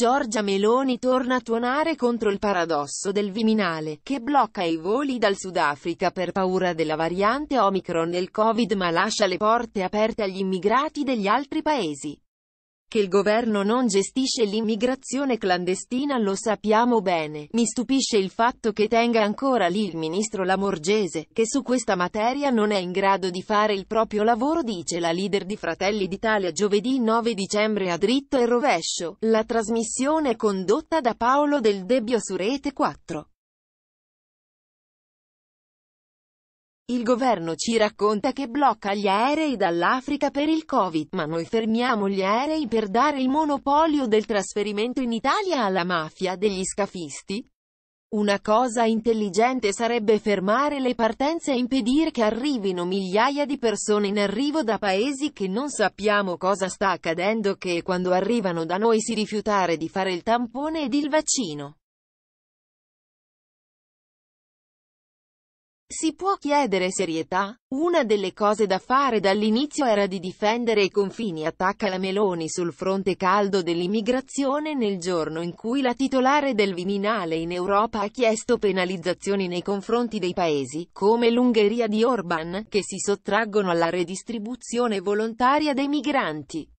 Giorgia Meloni torna a tuonare contro il paradosso del Viminale, che blocca i voli dal Sudafrica per paura della variante Omicron del Covid ma lascia le porte aperte agli immigrati degli altri paesi. Che il governo non gestisce l'immigrazione clandestina lo sappiamo bene. Mi stupisce il fatto che tenga ancora lì il ministro Lamorgese, che su questa materia non è in grado di fare il proprio lavoro dice la leader di Fratelli d'Italia giovedì 9 dicembre a dritto e rovescio. La trasmissione è condotta da Paolo Del Debbio su Rete 4. Il governo ci racconta che blocca gli aerei dall'Africa per il Covid, ma noi fermiamo gli aerei per dare il monopolio del trasferimento in Italia alla mafia degli scafisti? Una cosa intelligente sarebbe fermare le partenze e impedire che arrivino migliaia di persone in arrivo da paesi che non sappiamo cosa sta accadendo che quando arrivano da noi si rifiutare di fare il tampone ed il vaccino. Si può chiedere serietà? Una delle cose da fare dall'inizio era di difendere i confini attacca la Meloni sul fronte caldo dell'immigrazione nel giorno in cui la titolare del Viminale in Europa ha chiesto penalizzazioni nei confronti dei paesi, come l'Ungheria di Orban, che si sottraggono alla redistribuzione volontaria dei migranti.